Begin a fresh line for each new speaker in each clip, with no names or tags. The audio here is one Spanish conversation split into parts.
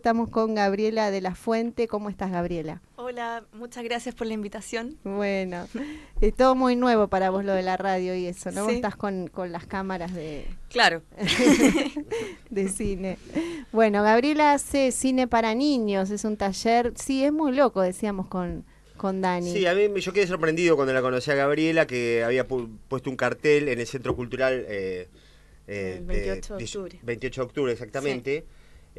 Estamos con Gabriela de la Fuente. ¿Cómo estás, Gabriela?
Hola, muchas gracias por la invitación.
Bueno, es eh, todo muy nuevo para vos lo de la radio y eso, ¿no? Vos estás con, las cámaras de... Claro. de cine. Bueno, Gabriela hace cine para niños, es un taller, sí, es muy loco, decíamos con, con Dani. Sí, a
mí yo quedé sorprendido cuando la conocí a Gabriela, que había puesto un cartel en el Centro Cultural... Eh, eh, el 28 de, octubre. 28 de octubre, exactamente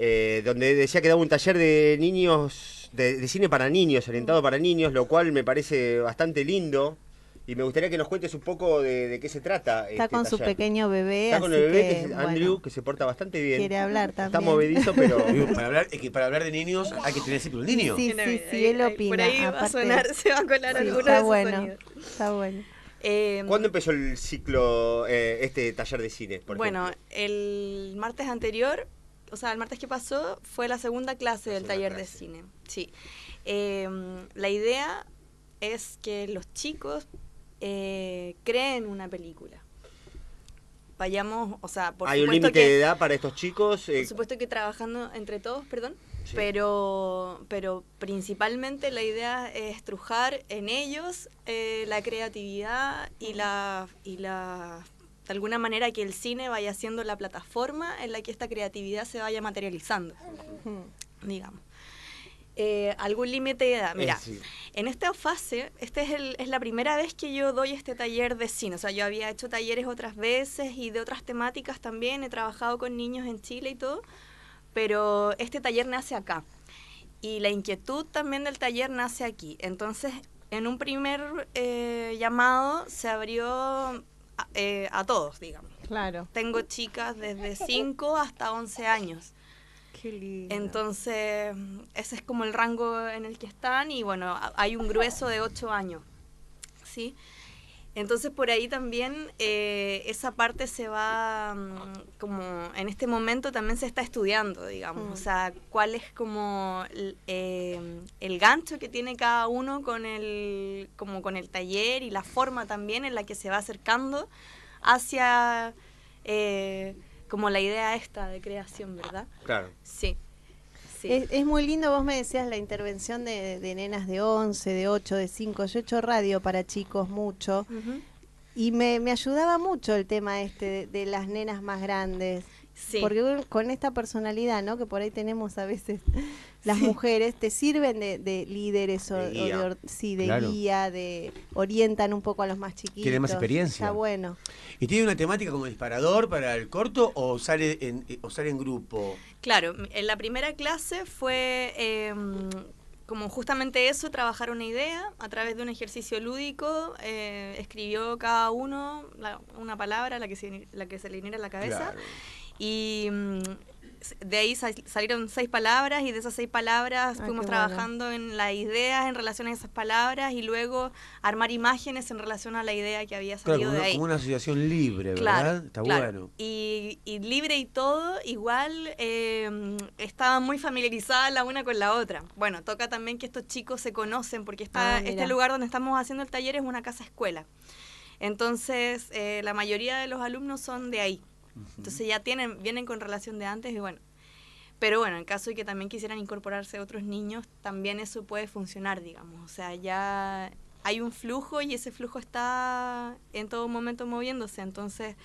eh, donde decía que daba un taller de niños, de, cine para niños, orientado para niños, lo cual me parece bastante lindo. Y me gustaría que nos cuentes un poco de, qué se trata. Está este con su pequeño
bebé. Está con el bebé, que, es Andrew,
que se porta bastante bien. Quiere hablar también. Está movedizo, pero. para, hablar, de niños hay que tener ciclo de niño. Sí,
sí, sí, él opina. Por ahí va a sonar, se va a colar sí, está, bueno,
está
em, ¿Cuándo empezó el ciclo, eh, este taller de cine? bueno,
el martes anterior o sea, el martes que pasó fue la segunda clase del taller de cine. Sí. Em, la idea es que los chicos eh, creen una película. Vayamos, o sea, por ¿Hay un límite de
edad para estos chicos? Por eh, supuesto
que trabajando entre todos, perdón. Pero, pero principalmente la idea es trujar en ellos eh, la creatividad y la, y la de alguna manera que el cine vaya siendo la plataforma en la que esta creatividad se vaya materializando, digamos. Eh, algún límite de edad. Mira, eh, en esta fase, esta es, la primera vez que yo doy este taller de cine. O sea, yo había hecho talleres otras veces y de otras temáticas también. He trabajado con niños en Chile y todo. Pero este taller nace acá. Y la inquietud también del taller nace aquí. Entonces, en un primer eh, llamado se abrió eh, a todos, digamos. Claro. Tengo chicas desde 5 hasta 11 años. Qué lindo. Entonces, ese es como el rango en el que están y bueno, hay un grueso de 8 años. ¿Sí? sí entonces por ahí también eh, esa parte se va mm, como en este momento también se está estudiando, digamos, mm. o sea, cuál es como em, el, gancho que tiene cada uno con el, como con el taller y la forma también en la que se va acercando hacia eh, como la idea esta de creación, ¿verdad? Claro. Sí. Es,
es, muy lindo, vos me decías la intervención de, nenas de 11, de 8, de 5. Yo he hecho radio para chicos mucho y me, ayudaba mucho el tema este de las nenas más grandes. Porque con esta personalidad, ¿no? Que por ahí tenemos a veces las mujeres, te sirven de, líderes o, de guía, guía de orientan un poco a los más chiquitos. Tiene más experiencia. bueno.
¿Y tiene una temática como disparador para el corto o sale en, eh, o grupo?
Claro, en la primera clase fue... Em, como justamente eso, trabajar una idea a través de un ejercicio lúdico, eh, escribió cada uno una palabra, la que, se, la que se le viniera a la cabeza. Y mm, de ahí salieron seis palabras y de esas seis palabras ah, fuimos trabajando en las ideas en relación a esas palabras y luego armar imágenes en relación a la idea que había salido de ahí. Como una
asociación libre, ¿verdad? Está bueno.
Y, y, libre y todo, igual em, estaba estaban muy familiarizada la una con la otra. Bueno, toca también que estos chicos se conocen porque está, ah, este lugar donde estamos haciendo el taller es una casa escuela. Entonces, eh, la mayoría de los alumnos son de ahí. Entonces ya tienen, vienen con relación de antes y bueno. Pero bueno, en caso de que también quisieran incorporarse otros niños, también eso puede funcionar, digamos. O sea, ya hay un flujo y ese flujo está en todo momento moviéndose. Entonces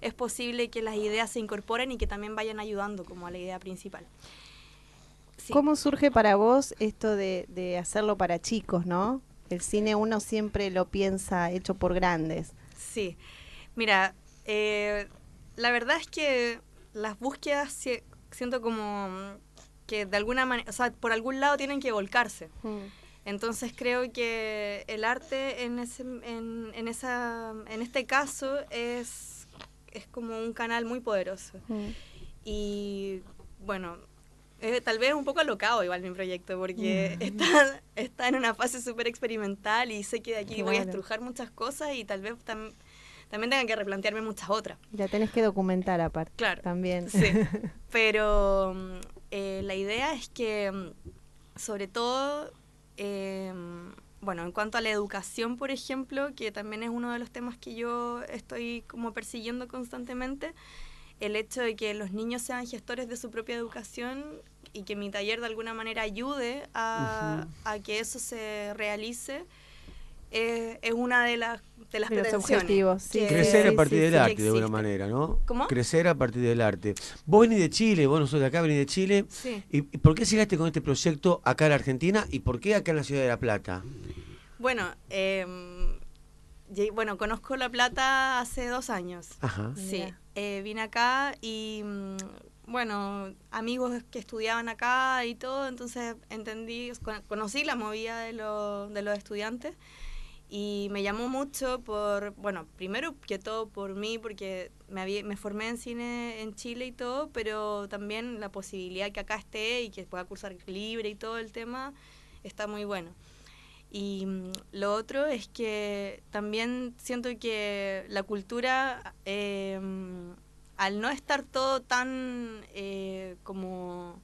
es posible que las ideas se incorporen y que también vayan ayudando como a la idea principal.
¿Cómo surge para vos esto de, de, hacerlo para chicos, no? El cine uno siempre lo piensa hecho por grandes.
Sí, mira, eh, la verdad es que las búsquedas siento como que de alguna manera, o sea, por algún lado tienen que volcarse. Mm. Entonces creo que el arte en, ese, en, esa, en este caso es, es como un canal muy poderoso. Mm. Y bueno, tal vez un poco alocado igual mi proyecto, porque mm. está, en una fase súper experimental y sé que de aquí voy a estrujar muchas cosas y tal vez también también tenga que replantearme muchas otras.
Ya tenés que documentar aparte. Claro. También. Sí.
Pero mm, eh, la idea es que, mm, sobre todo, em, bueno, en cuanto a la educación, por ejemplo, que también es uno de los temas que yo estoy como persiguiendo constantemente, el hecho de que los niños sean gestores de su propia educación y que mi taller de alguna manera ayude a que eso se realice es, es una de las, de las objetivos,
Crecer a partir del arte, de alguna
manera, ¿no? ¿Cómo? Crecer a partir del arte. Vos venís de Chile, vos no sos de acá, venís de Chile. ¿Y por qué llegaste con este proyecto acá en la Argentina y por qué acá en la ciudad de La Plata?
Bueno, em, bueno, conozco La Plata hace dos años.
Ajá. Sí,
eh, vine acá y mm, bueno, amigos que estudiaban acá y todo, entonces entendí, conocí la movida de, de los estudiantes y me llamó mucho por, bueno, primero que todo por mí, porque me, formé en cine en Chile y todo, pero también la posibilidad que acá esté y que pueda cursar libre y todo el tema está muy bueno. Y mm, lo otro es que también siento que la cultura, em, al no estar todo tan eh, como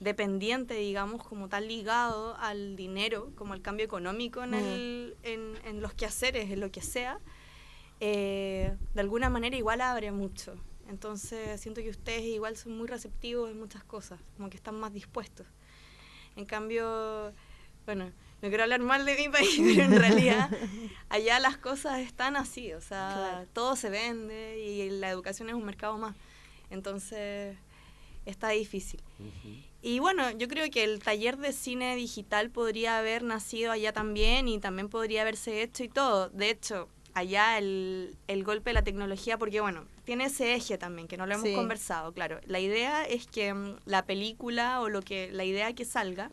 dependiente, digamos, como tan ligado al dinero, como al cambio económico en mm. el en, en los quehaceres, en lo que sea, eh, de alguna manera igual abre mucho. Entonces siento que ustedes igual son muy receptivos en muchas cosas, como que están más dispuestos. En cambio, bueno, no quiero hablar mal de mi país, pero en realidad allá las cosas están así, o sea, todo se vende y la educación es un mercado más. Entonces, está difícil. Y bueno, yo creo que el taller de cine digital podría haber nacido allá también y también podría haberse hecho y todo. De hecho, allá el, golpe de la tecnología, porque bueno, tiene ese eje también, que no lo hemos conversado, claro. La idea es que mm, la película o lo que la idea que salga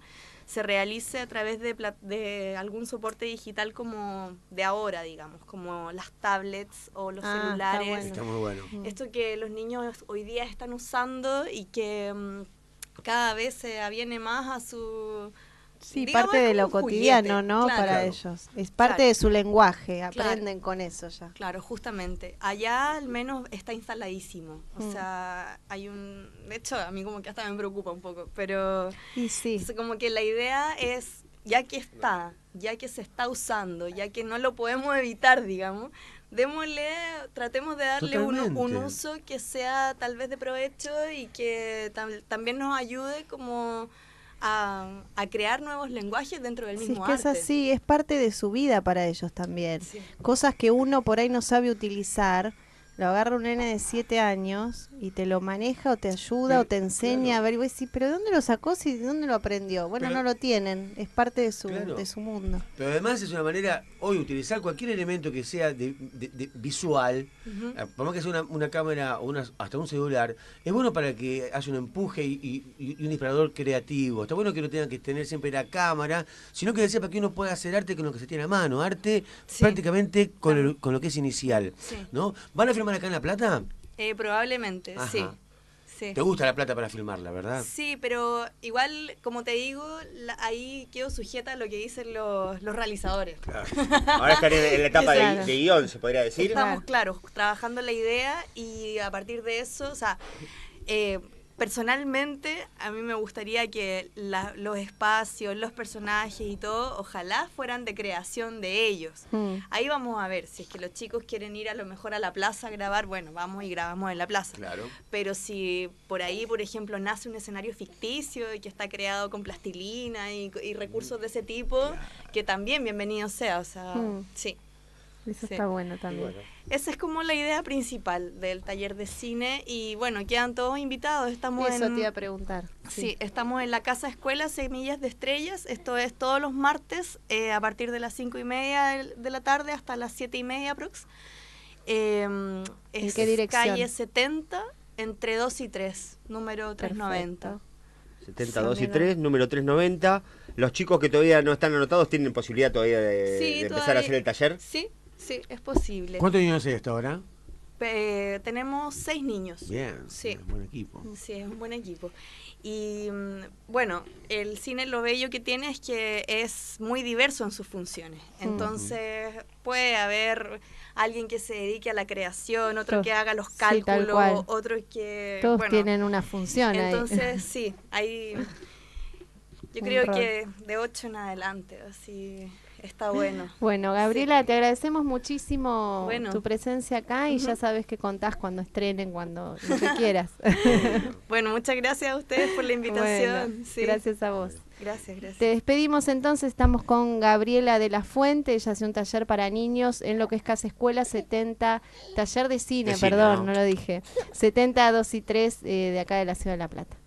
se realice a través de, de algún soporte digital como de ahora, digamos, como las tablets o los ah, celulares. Mm. Esto que los niños hoy día están usando y que mm, cada vez se aviene más a su Sí, parte de lo cotidiano, ¿no?
Para ellos. Es parte de su lenguaje, aprenden
con eso ya. Claro, justamente. Allá al menos está instaladísimo. O mm. sea, hay un... De hecho, a mí como que hasta me preocupa un poco, pero... como que la idea es, ya que está, ya que se está usando, ya que no lo podemos evitar, digamos, démosle, tratemos de darle un, uso que sea tal vez de provecho y que también nos ayude como a, crear nuevos lenguajes dentro del mismo sí, es que Es así,
es parte de su vida para ellos también. Cosas que uno por ahí no sabe utilizar lo agarra un nene de 7 años y te lo maneja o te ayuda o te enseña a ver, y vos decís, pero ¿dónde lo sacó? Si, ¿Dónde lo aprendió? Bueno, no lo tienen, es parte de su, de su mundo.
Pero además es una manera, hoy, utilizar cualquier elemento que sea de, visual, eh, por más que sea una, cámara o una, hasta un celular, es bueno para que haya un empuje y, un disparador creativo. Está bueno que no tengan que tener siempre la cámara, sino que decía para que uno pueda hacer arte con lo que se tiene a mano, arte prácticamente con, con, lo que es inicial. ¿no? Van a acá en La Plata?
Eh, probablemente, sí. Te gusta
la plata para filmarla, ¿verdad?
Sí, pero igual, como te digo, ahí quedo sujeta a lo que dicen los, realizadores. Ahora en, la etapa de,
guión, se podría decir. Estamos,
claro, trabajando la idea y a partir de eso, o sea, eh, personalmente a mí me gustaría que los espacios, los personajes y todo, ojalá fueran de creación de ellos. Mm. Ahí vamos a ver, si es que los chicos quieren ir a lo mejor a la plaza a grabar, bueno, vamos y grabamos en la plaza. Claro. Pero si por ahí, por ejemplo, nace un escenario ficticio y que está creado con plastilina y, recursos de ese tipo, que también bienvenido sea, o sea, mm. sí.
Eso está bueno también.
Esa es como la idea principal del taller de cine y bueno, quedan todos invitados. Estamos Eso te iba a preguntar. Sí. estamos en la Casa Escuela Semillas de Estrellas. Esto es todos los martes eh, a partir de las cinco y media de la tarde hasta las siete y media aprox. Em, es ¿En qué dirección? Calle 70 entre 2 y 3, número 390.
70, 2 y 3, número 390. Los chicos que todavía no están anotados tienen posibilidad todavía de, empezar a hacer el taller. Sí,
Sí, es posible. ¿Cuántos niños hay hasta ahora? Eh, tenemos seis niños. Bien, es un buen equipo. Sí, es un buen equipo. Y mm, bueno, el cine lo bello que tiene es que es muy diverso en sus funciones. Entonces puede haber alguien que se dedique a la creación, otro que haga los cálculos, otro que... Todos tienen una función. Entonces sí, hay... Yo creo que de ocho en adelante, así está bueno.
Bueno, Gabriela, te agradecemos muchísimo tu presencia acá y ya sabes que contás cuando estrenen,
cuando lo que quieras. bueno, muchas gracias a ustedes por la invitación. Gracias a vos. Gracias, gracias. Te
despedimos entonces, estamos con Gabriela de la Fuente, ella hace un taller para niños en lo que es Casa Escuela 70, taller de cine, perdón, no. lo dije, 70, 2 y 3 eh, de acá de la Ciudad de La Plata.